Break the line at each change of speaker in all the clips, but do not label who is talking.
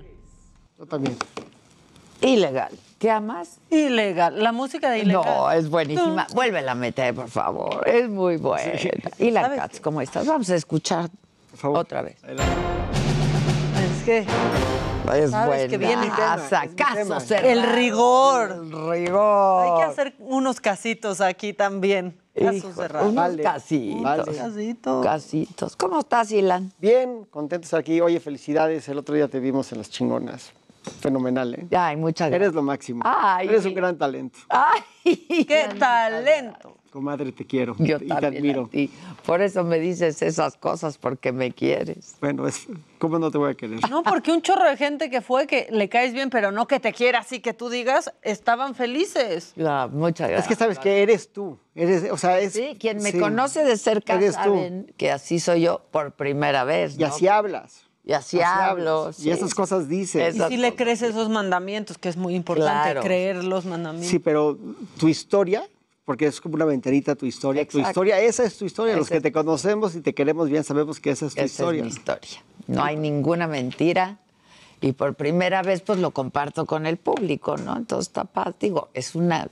ilegal. también. Ilegal. ¿Qué
amas? Ilegal. La música de ilegal. No, es buenísima.
vuelve la meta por favor. Es muy buena. Y la cats ¿cómo estás? Vamos a escuchar otra vez.
Es que.
Es ¿Sabes que
El rigor. El
rigor.
Hay que hacer unos casitos aquí también. Casos de Unos
casitos. Casitos.
Casitos.
¿Cómo estás, Ilan?
Bien, contentos aquí. Oye, felicidades. El otro día te vimos en Las Chingonas. Fenomenal, ¿eh? Ay, muchas gracias. Eres lo máximo. Eres un gran talento. Ay, qué talento madre te quiero. y te
admiro. A Por eso me dices esas cosas, porque me quieres. Bueno, es, ¿cómo no
te voy a querer?
No, porque un chorro de gente que fue, que le caes bien, pero no que te quiera así que tú digas, estaban felices.
La muchas Es que sabes que eres tú. Eres, o es, sí, quien me
conoce de cerca saben
que así soy yo por primera vez. Y así hablas. Y así, hablo.
Y esas cosas dices. Y si le crees esos mandamientos, que es muy importante creer los mandamientos. Sí,
pero tu historia porque es como una ventanita tu historia. Tu historia, esa es tu historia. Los que te conocemos y te queremos bien sabemos que esa es tu esa historia. Es mi historia.
No hay ninguna mentira. Y por primera vez, pues lo comparto con el público, ¿no? Entonces, padre. digo, es una,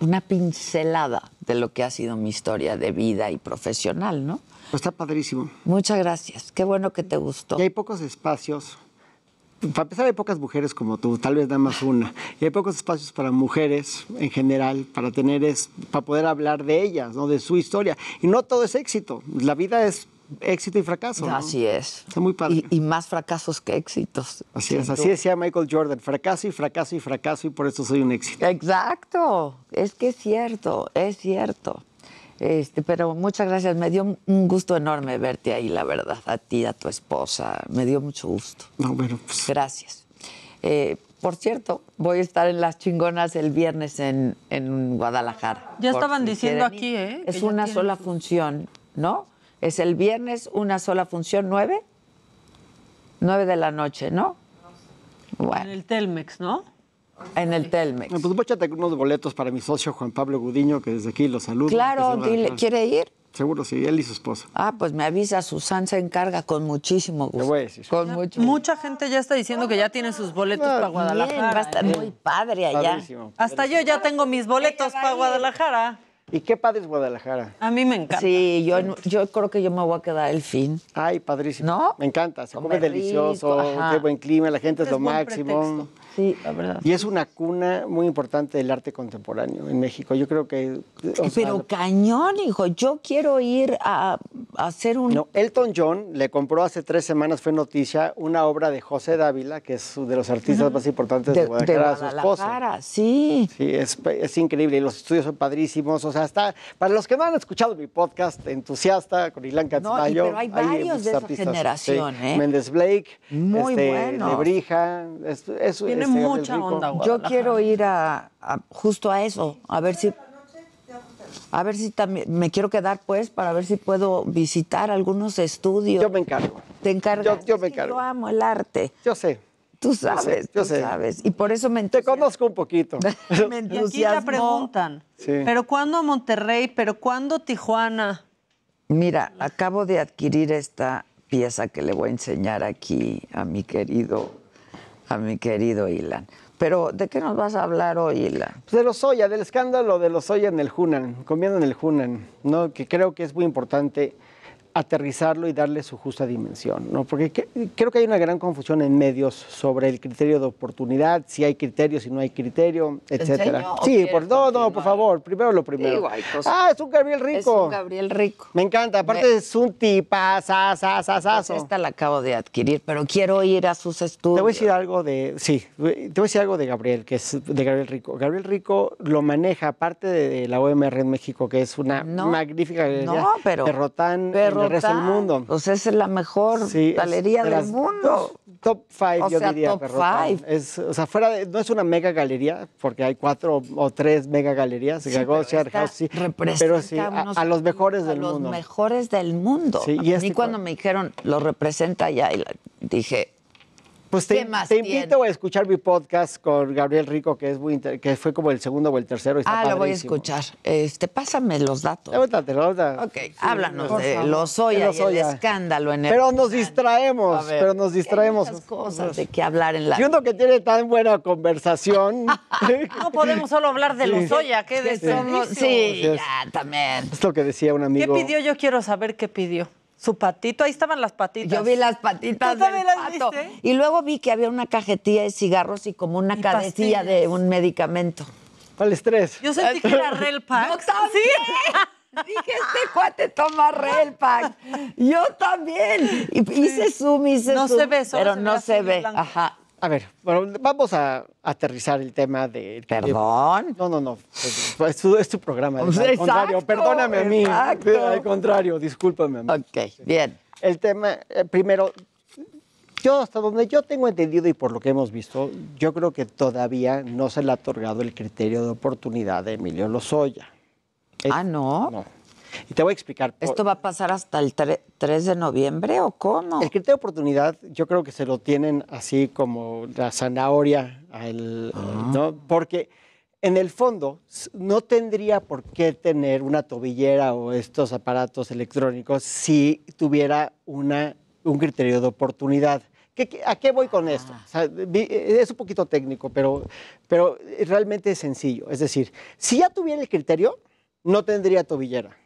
una pincelada de lo que ha sido mi historia de vida
y profesional, ¿no? Pues está padrísimo. Muchas gracias. Qué bueno que te gustó. Y hay pocos espacios para empezar, hay pocas mujeres como tú, tal vez nada más una. Y hay pocos espacios para mujeres en general, para tener es, para poder hablar de ellas, ¿no? de su historia. Y no todo es éxito. La vida es éxito y fracaso. Así es. Está muy padre. Y, y, más fracasos que éxitos. Así es, así decía Michael Jordan, fracaso y fracaso y fracaso y por eso soy un éxito.
Exacto, es que es cierto, es cierto. Este, pero muchas gracias. Me dio un gusto enorme verte ahí, la verdad, a ti, a tu esposa. Me dio mucho gusto. No, bueno, pues. Gracias. Eh, por cierto, voy a estar en Las Chingonas el viernes en, en Guadalajara. Ya estaban diciendo aquí, ¿eh? Es una sola función, ¿no? Es el viernes una sola función, ¿nueve? Nueve de la noche, ¿no? En el Telmex, ¿no?
En el Telmex. Pues echarte unos boletos para mi socio Juan Pablo Gudiño, que desde aquí lo saluda. Claro, dile, ¿quiere ir? Seguro sí, él y su esposa.
Ah, pues me avisa, Susan se encarga con muchísimo gusto.
voy a decir. Con
Mucha gente ya está diciendo que ya tiene sus boletos ah, para Guadalajara. muy padre allá. Hasta yo ya tengo mis boletos para Guadalajara.
¿Y qué padre es Guadalajara? A mí me encanta. Sí, yo, creo que yo me voy a quedar el fin. Ay, padrísimo. ¿No? Me encanta, se come delicioso, qué buen clima, la gente es, lo máximo. Sí, la verdad. Y es una cuna muy importante del arte contemporáneo en México. Yo creo que. Pero cañón, hijo. Yo quiero ir a, hacer un. Elton John le compró hace tres semanas, fue noticia, una obra de José Dávila, que es de los artistas más importantes de, Guadalajara, de Guadalajara sí. Sí, es, increíble. Y los estudios son padrísimos. O sea, está. Para los que no han escuchado mi podcast, entusiasta, con Ilan Catzmayo. No, pero hay varios de esa generación, ¿eh? Méndez Blake, muy este, bueno. Es, es, mucha onda. Yo quiero ir a,
justo a eso, a ver si a ver si también me quiero quedar pues para ver si puedo visitar algunos estudios. Yo me encargo. Te Yo, encargo. Yo amo el arte. Yo sé. Tú sabes, yo sé, sabes. Y por eso me entusiasmo. Te conozco un poquito.
me Y aquí te preguntan. ¿Pero cuándo Monterrey? ¿Pero cuándo Tijuana?
Mira, acabo de adquirir esta pieza que le voy a enseñar aquí
a mi querido a mi querido Ilan. Pero, ¿de qué nos vas a hablar hoy, Ilan? Pues de los Soya, del escándalo de los Soya en el Hunan, comiendo en el Hunan, ¿no? que creo que es muy importante aterrizarlo y darle su justa dimensión, ¿no? Porque creo que hay una gran confusión en medios sobre el criterio de oportunidad, si hay criterio, si no hay criterio, etcétera. Sí, por no, por favor, primero lo primero. ah, es un Gabriel Rico. Es un Gabriel Rico. Me encanta, aparte es un sa, Pues esta la acabo de adquirir, pero
quiero ir a sus
estudios. Te voy a decir algo de, sí, te voy a decir algo de Gabriel, que es de Gabriel Rico. Gabriel Rico lo maneja aparte de la OMR en México, que es una magnífica no, pero, es el mundo. o sea es la mejor galería del mundo. Top five yo diría. Top Five. Es, o sea, fuera de, no es una mega galería, porque hay cuatro o tres mega galerías. Sí, pero, sí, pero a, los mejores del mundo. A los
mejores del mundo. y, a mí este cuando me dijeron, lo representa ya, y dije,
pues te, invito a escuchar mi podcast con Gabriel Rico, que es muy que fue como el segundo o el tercero. ah, lo voy a escuchar. Este, pásame los datos. Ok,
háblanos de Los los y el escándalo
en el. Pero nos distraemos, pero nos distraemos. Hay cosas de qué hablar en la. Y uno que tiene tan buena conversación. no
podemos solo hablar de Lozoya, que de sí. Sí, también. Es
lo que decía un amigo. ¿Qué pidió?
Yo quiero saber qué pidió. Su patito, ahí estaban las patitas. Yo vi las patitas. ¿Tú del las pato. Viste?
Y luego vi que había una cajetilla de cigarros y como una cadetilla de un medicamento. ¿Cuál
estrés? Yo sentí que era Relpac.
¡No, ¿Sí? Dije, este cuate toma Relpac. Yo también. Y hice zoom, hice no zoom. No se ve, solo Pero
no se ve. Ajá. A ver, vamos a aterrizar el tema de... ¿Perdón? No, no, no. Pues, es, tu, programa. Pues, contrario, perdóname a mí. Al contrario, discúlpame. A mí. Ok, bien. El tema, eh, primero, yo hasta donde yo tengo entendido y por lo que hemos visto, yo creo que todavía no se le ha otorgado el criterio de oportunidad de Emilio Lozoya. ah, no. No. Y te voy a explicar. ¿Esto va a pasar hasta el 3 de noviembre o cómo? El criterio de oportunidad yo creo que se lo tienen así como la zanahoria, ah. ¿no? Porque en el fondo no tendría por qué tener una tobillera o estos aparatos electrónicos si tuviera una, un criterio de oportunidad. a qué voy con esto? Ah. Eh, es un poquito técnico, pero, pero realmente es sencillo. Es decir, si ya tuviera el criterio, no tendría tobillera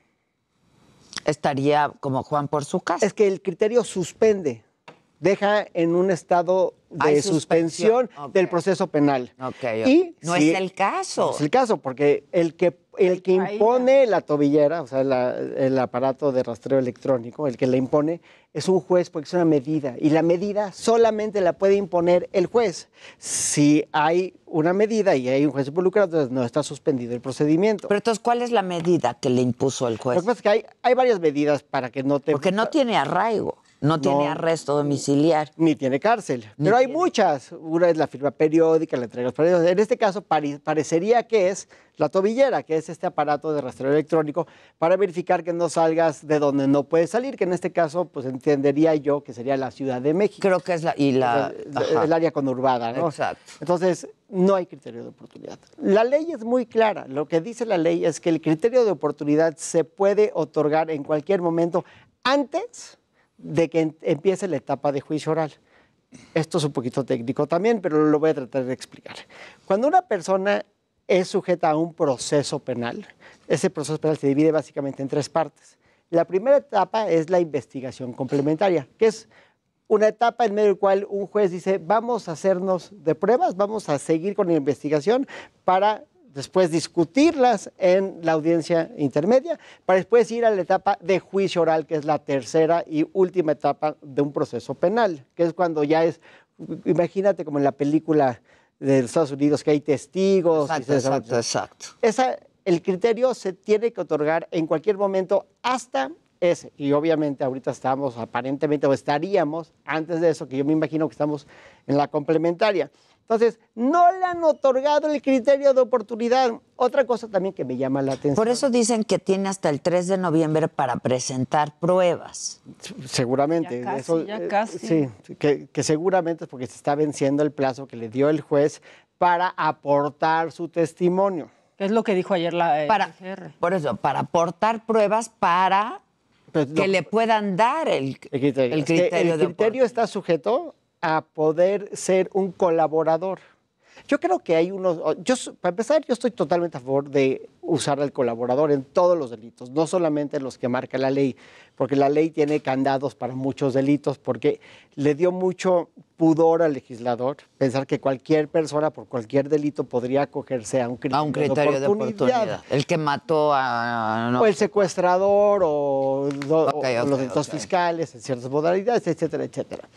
estaría como Juan por su casa. Es que el criterio suspende deja en un estado de suspensión, del proceso penal. no es el caso. es el caso, porque el que, el que impone la tobillera, o sea, el aparato de rastreo electrónico, el que la impone, es un juez porque es una medida. Y la medida solamente la puede imponer el juez. Si hay una medida y hay un juez involucrado, entonces no está suspendido el procedimiento. Pero entonces, ¿cuál es la medida que le impuso el juez? Lo que pasa es que hay,
hay varias medidas para que no te... Porque no tiene arraigo. No tiene arresto domiciliar. Ni tiene
cárcel. pero hay muchas. Una es la firma periódica, la entrega de los periódicos. En este caso, parecería que es la tobillera, que es este aparato de rastreo electrónico para verificar que no salgas de donde no puedes salir, que en este caso, pues entendería yo que sería la Ciudad de México. Creo que es la. Y la el área conurbada, ¿no? Exacto. Entonces, no hay criterio de oportunidad. La ley es muy clara. Lo que dice la ley es que el criterio de oportunidad se puede otorgar en cualquier momento antes de que empiece la etapa de juicio oral. Esto es un poquito técnico también, pero lo voy a tratar de explicar. Cuando una persona es sujeta a un proceso penal, ese proceso penal se divide básicamente en tres partes. La primera etapa es la investigación complementaria, que es una etapa en medio de la cual un juez dice, vamos a hacernos de pruebas, vamos a seguir con la investigación para después discutirlas en la audiencia intermedia, para después ir a la etapa de juicio oral, que es la tercera y última etapa de un proceso penal, que es cuando ya es, imagínate como en la película de Estados Unidos, que hay testigos. Exacto, exacto, exacto. el criterio se tiene que otorgar en cualquier momento hasta ese. Y obviamente ahorita estamos, aparentemente, o estaríamos, antes de eso, que yo me imagino que estamos en la complementaria. Entonces, no le han otorgado el criterio de oportunidad. Otra cosa también que me llama la atención. Por eso dicen que tiene hasta el 3 de noviembre para presentar pruebas. Seguramente. Ya casi, eh, sí, que, seguramente es porque se está venciendo el plazo que le dio el juez para aportar su testimonio.
es lo que dijo ayer
la C.R. Eh, por eso, para aportar pruebas para pues, que le puedan dar el, criterio. de oportunidad. el criterio está sujeto a poder ser un colaborador. Yo creo que hay unos, yo, para empezar, yo estoy totalmente a favor de usar al colaborador en todos los delitos, no solamente en los que marca la ley, porque la ley tiene candados para muchos delitos, porque le dio mucho pudor al legislador pensar que cualquier persona por cualquier delito podría acogerse a un criterio, a un de, oportunidad. El que mató a... O el secuestrador o, los delitos fiscales en ciertas modalidades, etcétera, etcétera.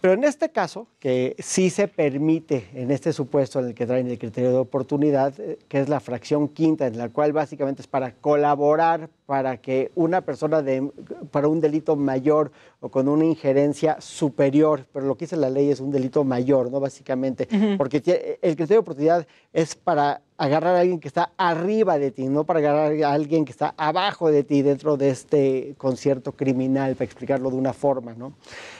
Pero en este caso, que sí se permite, en este supuesto en el que traen el criterio de oportunidad, eh, que es la fracción quinta, en la cual básicamente es para colaborar para que una persona de, para un delito mayor o con una injerencia superior, pero lo que dice la ley es un delito mayor, ¿no? Básicamente, porque el criterio de oportunidad es para agarrar a alguien que está arriba de ti, no para agarrar a alguien que está abajo de ti dentro de este concierto criminal, para explicarlo de una forma, ¿no?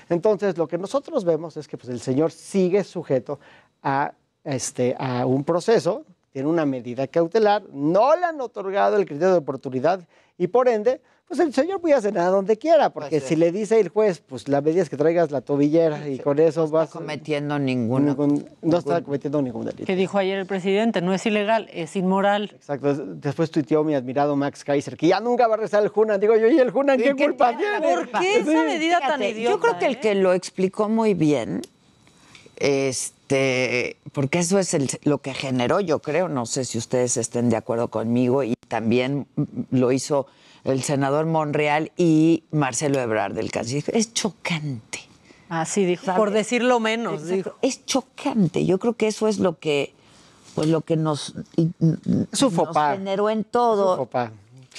Entonces, lo que nosotros vemos es que pues, el Señor sigue sujeto a, este, a un proceso tiene una medida cautelar, no le han otorgado el criterio de oportunidad y por ende, pues el señor puede hacer nada donde quiera, porque si le dice el juez, pues la medida es que traigas la tobillera y con eso pues, no vas... Está cometiendo ninguna, no está cometiendo ningún delito. Que dijo ayer el presidente, no es ilegal, es inmoral. Exacto, después tuiteó mi admirado Max Kaiser, que ya nunca va a rezar el Junan. Digo yo, ¿y el Junan qué, culpa tiene? ¿Por qué esa medida tan idiota? Yo creo que el eh? que lo explicó muy
bien, este este, porque eso es lo que generó, yo creo, no sé si ustedes estén de acuerdo conmigo, y también lo hizo el senador Monreal y Marcelo Ebrard, del canciller. Es chocante.
Así ah, dijo, por decirlo menos.
Es chocante. Yo creo que eso es lo que, pues lo que nos,
generó en todo.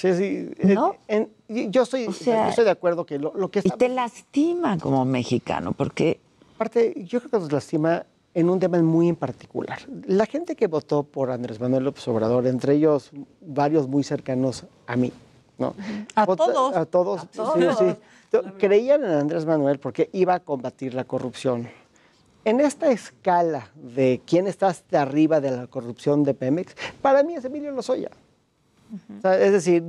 yo, estoy, de acuerdo que lo, que Y te lastima como mexicano, porque... Aparte, yo creo que nos lastima en un tema muy en particular. La gente que votó por Andrés Manuel López Obrador, entre ellos varios muy cercanos a mí, ¿no? A todos. A todos. Sí, sí. Creían en Andrés Manuel porque iba a combatir la corrupción. En esta escala de quién está arriba de la corrupción de Pemex, para mí es Emilio Lozoya es decir,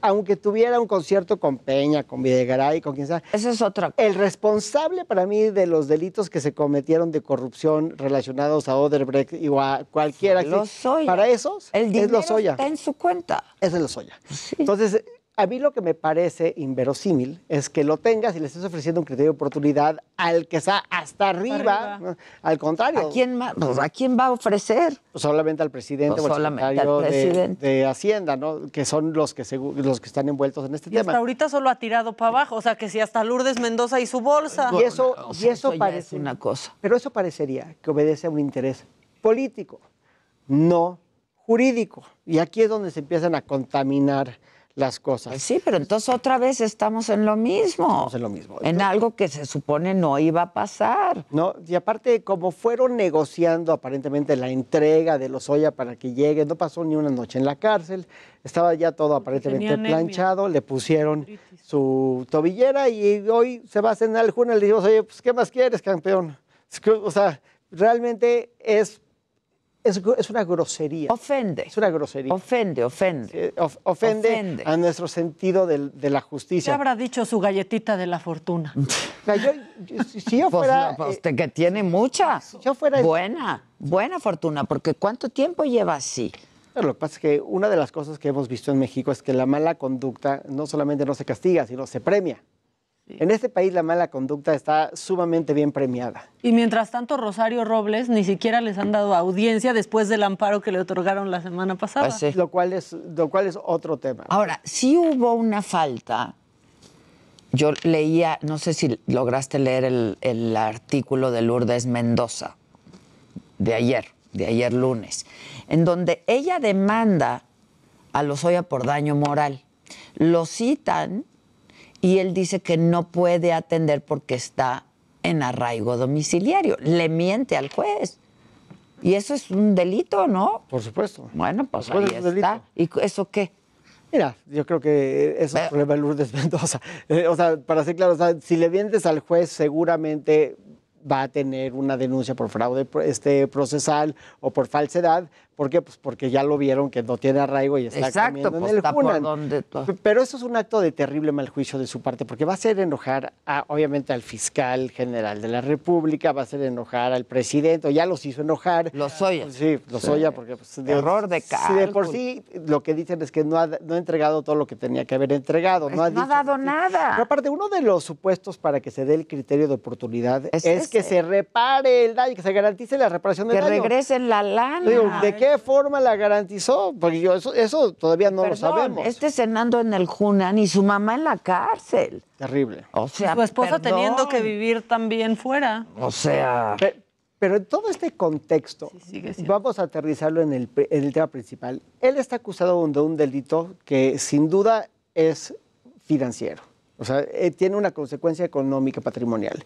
aunque tuviera un concierto con Peña, con Videgaray, con quien sea. Ese es otro. El responsable para mí de los delitos que se cometieron de corrupción relacionados a Oderbrecht y a cualquiera. soy. Para esos, el dinero es está en su cuenta. Es lo soya. Entonces, a mí lo que me parece inverosímil es que lo tengas y le estés ofreciendo un criterio de oportunidad al que está hasta arriba. Al contrario. ¿A quién, pues, ¿A quién va a ofrecer? Solamente al presidente pues al secretario de, Hacienda, ¿no? que son los que, están envueltos en este y Hasta
ahorita solo ha tirado para abajo, o sea, que si hasta Lourdes Mendoza y su bolsa. Y eso, eso parece
una cosa. Pero eso parecería que obedece a un interés político, no jurídico. Y aquí es donde se empiezan a contaminar las cosas. Pues sí, pero entonces otra vez estamos en lo mismo. en lo mismo. En algo que se supone no iba a pasar. No, y aparte, como fueron negociando aparentemente la entrega de los Oya para que llegue, no pasó ni una noche en la cárcel, estaba ya todo aparentemente planchado, le pusieron su tobillera y hoy se va a cenar el Juno y le dijimos, oye, pues, ¿qué más quieres, campeón? O sea, realmente es es, una grosería. Ofende. Es una grosería. Ofende, ofende. ofende, a nuestro sentido de, la justicia. ¿Qué
habrá dicho su galletita de la fortuna? yo, si yo fuera...
que tiene muchas Buena, buena fortuna, porque ¿cuánto tiempo lleva
así? lo que pasa es que una de las cosas que hemos visto en México es que la mala conducta no solamente no se castiga, sino se premia. En este país la mala conducta está sumamente bien premiada.
Y mientras tanto, Rosario Robles ni siquiera les han dado audiencia después del amparo que le otorgaron la semana pasada. Ah,
lo, cual es, otro tema.
Ahora, sí hubo una
falta. Yo leía, no sé si lograste leer el, el artículo de Lourdes Mendoza de ayer, de ayer lunes, en donde ella demanda a Lozoya por daño moral. Lo citan y él dice que no puede atender porque está en arraigo domiciliario. Le miente al juez. Y eso es un delito, ¿no? Por supuesto. Bueno, pues ahí es
está. ¿Y eso qué? Mira, yo creo que eso es un problema Lourdes Mendoza. Eh, o sea, para ser claro, si le mientes al juez, seguramente va a tener una denuncia por fraude este, procesal o por falsedad. ¿Por qué? Pues porque ya lo vieron que no tiene arraigo y está comiendo en pues el está Pero eso es un acto de terrible mal juicio de su parte, porque va a hacer enojar, a, obviamente, al fiscal general de la República, va a hacer enojar al presidente, o ya los hizo enojar. Los oye. Pues sí, los oye porque... Pues, de, Error de cara. Sí, de por sí, lo que dicen es que no ha, no ha entregado todo lo que tenía que haber entregado. no, ha, dado nada. Pero aparte, uno de los supuestos para que se dé el criterio de oportunidad es que que se repare el daño, que se garantice la reparación del daño. Que regresen la lana. ¿De qué forma la garantizó? Porque yo eso, todavía no lo sabemos. Este
cenando en el Hunan y su
mamá en la cárcel. Terrible. O sea, su esposa teniendo que
vivir también fuera. O
sea. Pero, en todo este contexto, vamos a aterrizarlo en el, en el tema principal. Él está acusado de un delito que sin duda es financiero. O sea, eh, tiene una consecuencia económica patrimonial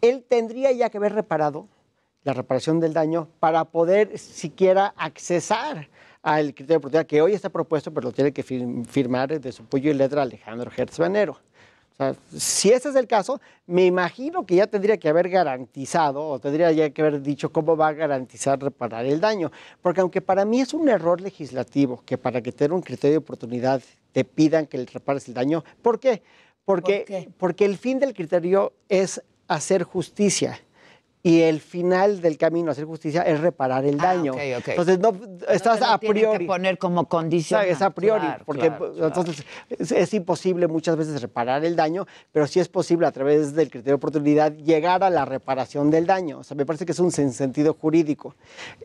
él tendría ya que haber reparado la reparación del daño para poder siquiera accesar al criterio de oportunidad que hoy está propuesto, pero lo tiene que firmar de su puño y letra Alejandro Hertz Banero. O sea, si ese es el caso, me imagino que ya tendría que haber garantizado o tendría ya que haber dicho cómo va a garantizar reparar el daño. Porque aunque para mí es un error legislativo que para que tenga un criterio de oportunidad te pidan que le repares el daño, Porque, ¿Por qué? porque el fin del criterio es hacer justicia. Y el final del camino a hacer justicia es reparar el ah, daño. Entonces no estás a priori. Que poner como condición. Es a priori, porque entonces Es, imposible muchas veces reparar el daño, pero sí es posible a través del criterio de oportunidad llegar a la reparación del daño. O sea, me parece que es un sentido jurídico.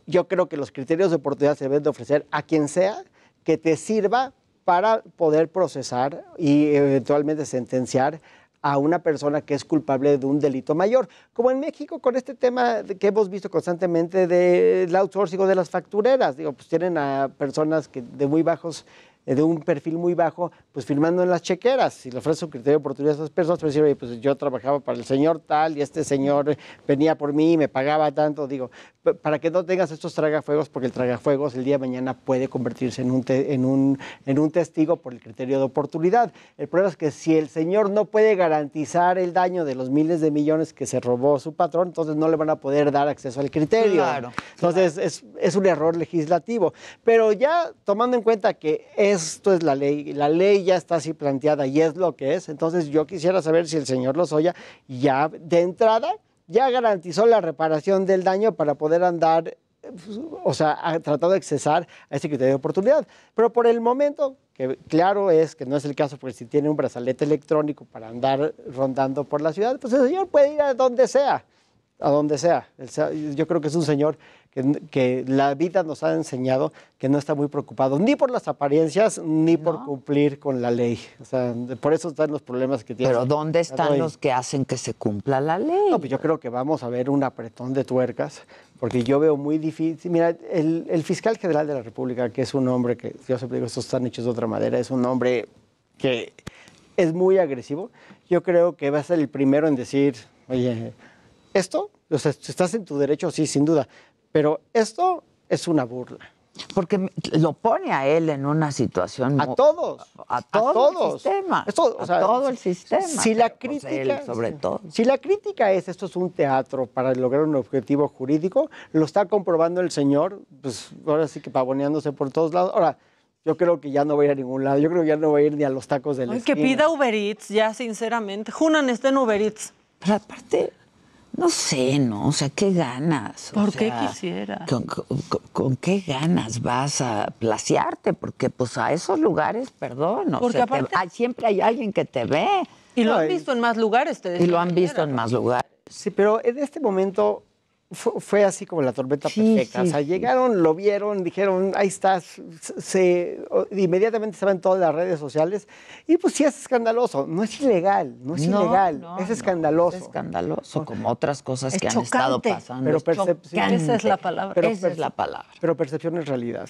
Yo creo que los criterios de oportunidad se deben de ofrecer a quien sea que te sirva para poder procesar y eventualmente sentenciar a una persona que es culpable de un delito mayor. Como en México con este tema que hemos visto constantemente del outsourcing o de las factureras, digo, pues tienen a personas que de muy bajos eh, de un perfil muy bajo, pues firmando en las chequeras. Si le ofrece un criterio de oportunidad a esas personas, pues, pues yo trabajaba para el señor tal y este señor venía por mí y me pagaba tanto. Digo, para que no tengas estos tragafuegos, porque el tragafuegos el día de mañana puede convertirse en un, en un, en un testigo por el criterio de oportunidad. El problema es que si el señor no puede garantizar el daño de los miles de millones que se robó su patrón, entonces no le van a poder dar acceso al criterio. entonces Es, un error legislativo. Pero ya tomando en cuenta que esto es la ley, la ley ya está así planteada y es lo que es. Entonces yo quisiera saber si el señor Lozoya ya de entrada ya garantizó la reparación del daño para poder andar, pues, o sea, ha tratado de accesar a ese criterio de oportunidad. Pero por el momento, que claro es que no es el caso, porque si tiene un brazalete electrónico para andar rondando por la ciudad, pues el señor puede ir a donde sea a donde sea. Yo creo que es un señor que, la vida nos ha enseñado que no está muy preocupado ni por las apariencias ni por cumplir con la ley. por eso están los problemas que tiene. Pero ¿dónde están los que hacen que se cumpla la ley? No, pues yo creo que vamos a ver un apretón de tuercas, porque yo veo muy difícil. Mira, el, el fiscal general de la República, que es un hombre que, yo siempre digo, estos están hechos de otra manera, es un hombre que es muy agresivo. Yo creo que va a ser el primero en decir, oye, esto, o sea, estás en tu derecho, sí, sin duda, pero esto es una burla. Porque lo pone a él en una situación. A todos. A, todo, el sistema. a todo el sistema.
Si la crítica. sobre todo.
Si la crítica es esto es un teatro para lograr un objetivo jurídico, lo está comprobando el señor, pues ahora sí que pavoneándose por todos lados. Ahora. Yo creo que ya no voy a ir a ningún lado. Yo creo que ya no voy a ir ni a los tacos del. Que pida
Uber Eats, ya sinceramente. Junan está en Uber Eats.
Pero aparte, no sé,
¿no? O sea, ¿qué ganas? ¿Por qué quisiera? Con, qué ganas vas a placiarte? Porque pues a esos lugares, perdón, porque siempre hay alguien
que te ve. Y lo han visto
en más lugares, te Y lo han visto en más
lugares. Sí, pero en este momento fue, así como la tormenta perfecta. o sea, llegaron, lo vieron, dijeron, ahí estás. Se, inmediatamente se en todas las redes sociales. Y pues sí es escandaloso. No es ilegal, no es ilegal. es escandaloso. es escandaloso, como otras cosas que han estado pasando. Pero esa es la palabra. Pero, esa es la palabra. Pero percepción es realidad.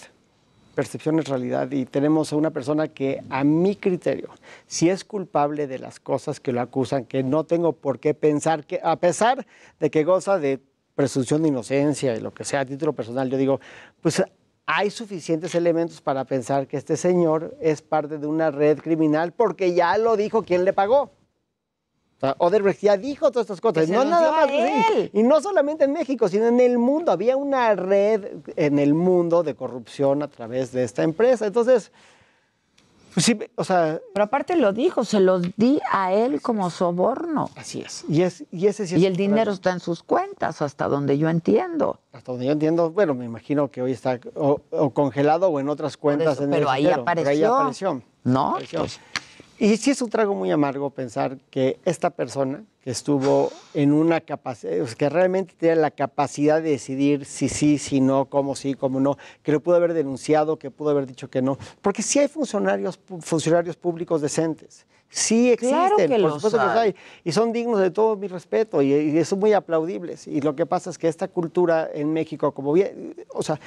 Percepción es realidad y tenemos a una persona que a mi criterio, si es culpable de las cosas que lo acusan, que no tengo por qué pensar que, a pesar de que goza de presunción de inocencia y lo que sea a título personal, yo digo, pues hay suficientes elementos para pensar que este señor es parte de una red criminal porque ya lo dijo quien le pagó. O sea, ya dijo todas estas cosas. Pues, y no solamente en México, sino en el mundo. Había una red en el mundo de corrupción a través de esta empresa. Entonces, pues sí, o sea. Pero aparte lo dijo, se lo di a él como soborno. Así es. Y, es, y ese sí Y el dinero está en sus cuentas, hasta donde yo entiendo. Hasta donde yo entiendo, bueno, me imagino que hoy está o, congelado o en otras cuentas. pero, ahí apareció, pero ahí apareció. ¿No? Y sí es un trago muy amargo pensar que esta persona que estuvo en una capacidad, que realmente tenía la capacidad de decidir si sí, si no, cómo sí, cómo no, que lo pudo haber denunciado, que pudo haber dicho que no, porque sí hay funcionarios, funcionarios públicos decentes. Sí existen, por supuesto que los hay, y son dignos de todo mi respeto y, y, son muy aplaudibles. Y lo que pasa es que esta cultura en México, como bien, o sea,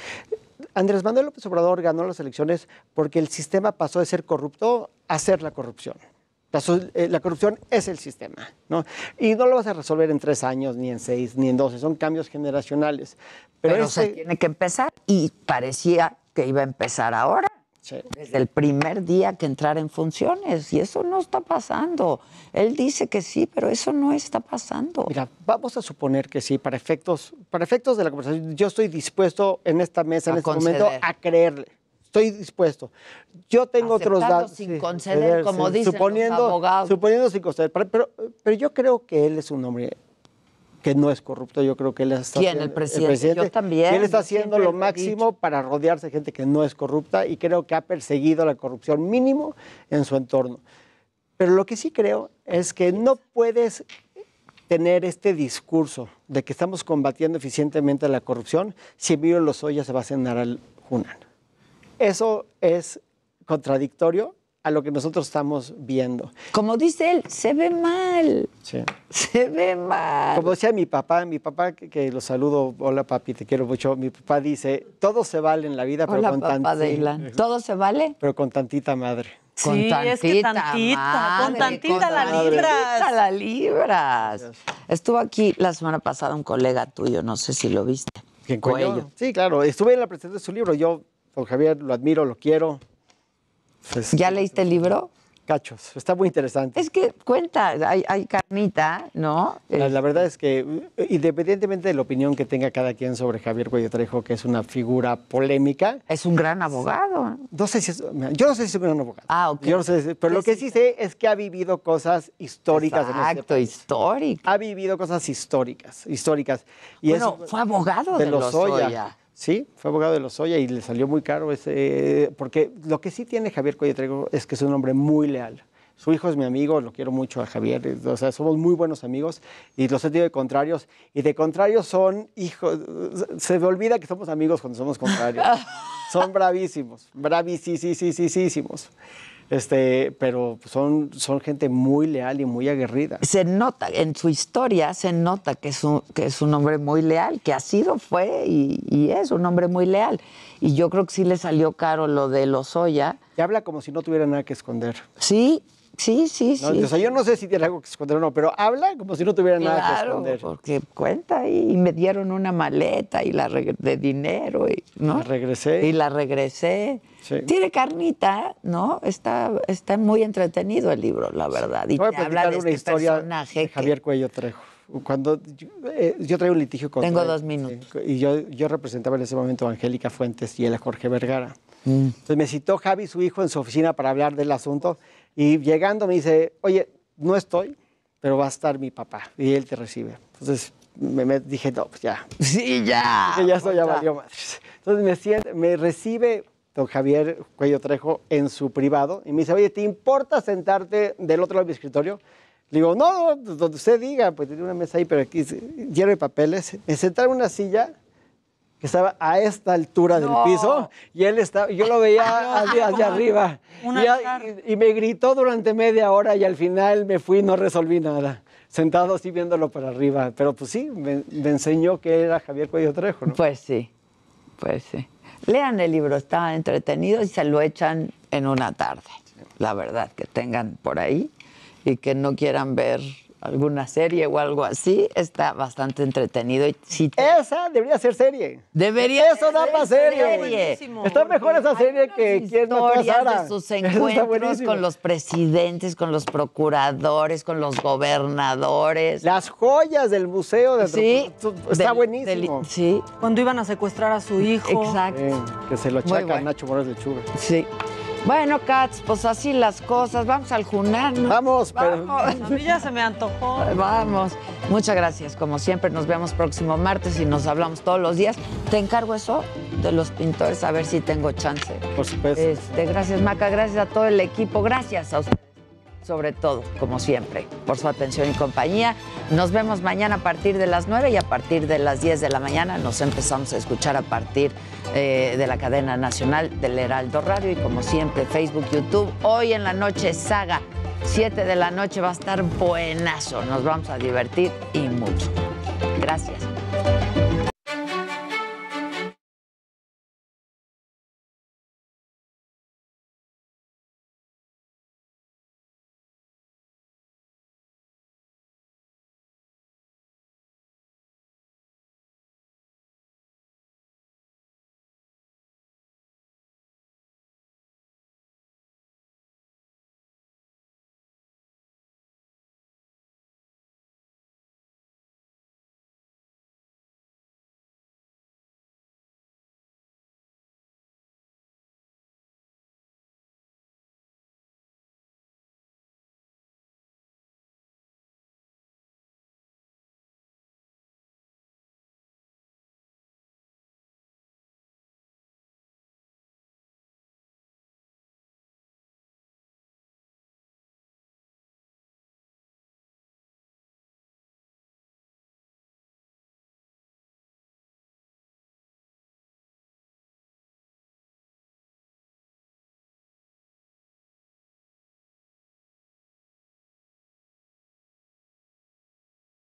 Andrés Manuel López Obrador ganó las elecciones porque el sistema pasó de ser corrupto a ser la corrupción. Eh, la, corrupción es el sistema, ¿no? Y no lo vas a resolver en tres años, ni en seis, ni en doce, son cambios generacionales. Pero, se tiene que empezar y parecía que
iba a empezar ahora. Desde el primer día que entrar en funciones, y eso no está pasando. Él dice que sí, pero eso no está pasando. Mira,
vamos a suponer que sí, para efectos, para efectos de la conversación. Yo estoy dispuesto en esta mesa, en este momento, a creerle estoy dispuesto. Yo tengo otros datos. sin conceder, eh, como suponiendo, sin conceder, pero, pero, yo creo que él es un hombre que no es corrupto, yo creo que él está ¿Quién, haciendo, el, presidente? yo también. Él está haciendo lo máximo para rodearse de gente que no es corrupta y creo que ha perseguido la corrupción mínimo en su entorno. Pero lo que sí creo es que no puedes tener este discurso de que estamos combatiendo eficientemente la corrupción si los Lozoya se va a cenar al junan eso es contradictorio a lo que nosotros estamos viendo. Como dice él, se ve mal. Sí. Se ve mal. Como decía mi papá, mi papá, que, lo saludo, hola papi, te quiero mucho, mi papá dice, todo se vale en la vida, pero con tantita... ¿Todo se vale? Pero con tantita madre. Sí, tantita, es que tantita, con
tantita la libras. Tantita la libras. Estuvo aquí la semana pasada un
colega tuyo, no
sé si lo viste. ¿Quién Con
Sí, claro, estuve en la presentación de su libro, yo Don Javier, lo admiro, lo quiero. Pues, ¿Ya leíste el libro? Cachos, está muy interesante.
Es que cuenta, hay, hay carnita,
¿no? La, verdad es que, independientemente de la opinión que tenga cada quien sobre Javier Cuello que es una figura polémica. Es un gran abogado. No sé si es, yo no sé si es un gran abogado. Ah, ok. pero lo que sí sé es que ha vivido cosas históricas. Exacto, históricas. Ha vivido cosas históricas, históricas. Y bueno,
fue abogado de, los Oya.
Sí, fue abogado de los Lozoya y le salió muy caro porque lo que sí tiene Javier Coyetrego es que es un hombre muy leal. Su hijo es mi amigo, lo quiero mucho a Javier, eh, o sea, somos muy buenos amigos y los he tenido de contrarios y de contrarios son hijos, se me olvida que somos amigos cuando somos contrarios. son bravísimos, bravísimos. Este, pero son, son gente muy leal y muy aguerrida.
Se nota, en su historia se nota que es un, que es un hombre muy leal, que ha sido, fue y, es un hombre muy leal. Y yo creo que sí le salió
caro lo de los Lozoya. Y habla como si no tuviera nada que esconder. Sí, Sí, sí, sí. O sea, yo no sé si tiene algo que esconder o no, pero habla como si no tuviera nada que esconder. porque cuenta
y, y me dieron una maleta y la de dinero y, ¿no? La regresé. Y la regresé. Tiene carnita, ¿no? Está, está muy entretenido el libro, la
verdad. Y Voy a habla de una este historia de Javier Cuello Trejo. Cuando eh, yo, traigo un litigio con. Tengo dos minutos. y yo, yo, representaba en ese momento a Angélica Fuentes y él a Jorge Vergara. Mm. Entonces me citó Javi, su hijo, en su oficina para hablar del asunto. Y llegando me dice, oye, no estoy, pero va a estar mi papá. Y él te recibe. Entonces me, dije, no, pues ya. Sí, ya. Que ya estoy, ya valió madres. Entonces me, me recibe don Javier Cuello Trejo en su privado y me dice, oye, ¿te importa sentarte del otro lado de escritorio? Le digo, no, donde usted diga, pues tiene una mesa ahí, pero aquí lleno de papeles. Me sentar en una silla que estaba a esta altura del piso y él estaba, yo lo veía allá arriba y, me gritó durante media hora y al final me fui y no resolví nada sentado así viéndolo para arriba pero pues sí me, enseñó que era Javier Cuello Trejo ¿no? pues sí pues sí lean el libro, está
entretenido y se lo echan en una tarde. La verdad, que tengan por ahí y que no quieran ver alguna serie o algo así, está bastante entretenido. Y
Esa debería ser serie.
Debería Eso ser da para serie. Está
mejor esa serie que quien no de sus encuentros con los
presidentes, con los procuradores, con los gobernadores.
Las joyas del museo de Sí, está buenísimo. sí. Cuando iban a secuestrar a su hijo. Exacto. Eh, que se lo achaca a Nacho Morales de Sí.
Bueno, Katz, pues así las cosas. Vamos al Junar. Vamos, pero... A
mí ya se me antojó.
Vamos. Muchas gracias. Como siempre, nos vemos próximo martes y nos hablamos todos los días. Te encargo eso de los pintores, a ver si tengo chance. Por supuesto. Este, gracias, Maca. Gracias a todo el equipo. Gracias a ustedes sobre todo, como siempre, por su atención y compañía. Nos vemos mañana a partir de las 9 y a partir de las 10 de la mañana nos empezamos a escuchar a partir eh, de la cadena nacional del Heraldo Radio y como siempre Facebook, YouTube. Hoy en la noche Saga, 7 de la noche va a estar buenazo, nos vamos a divertir y mucho. Gracias.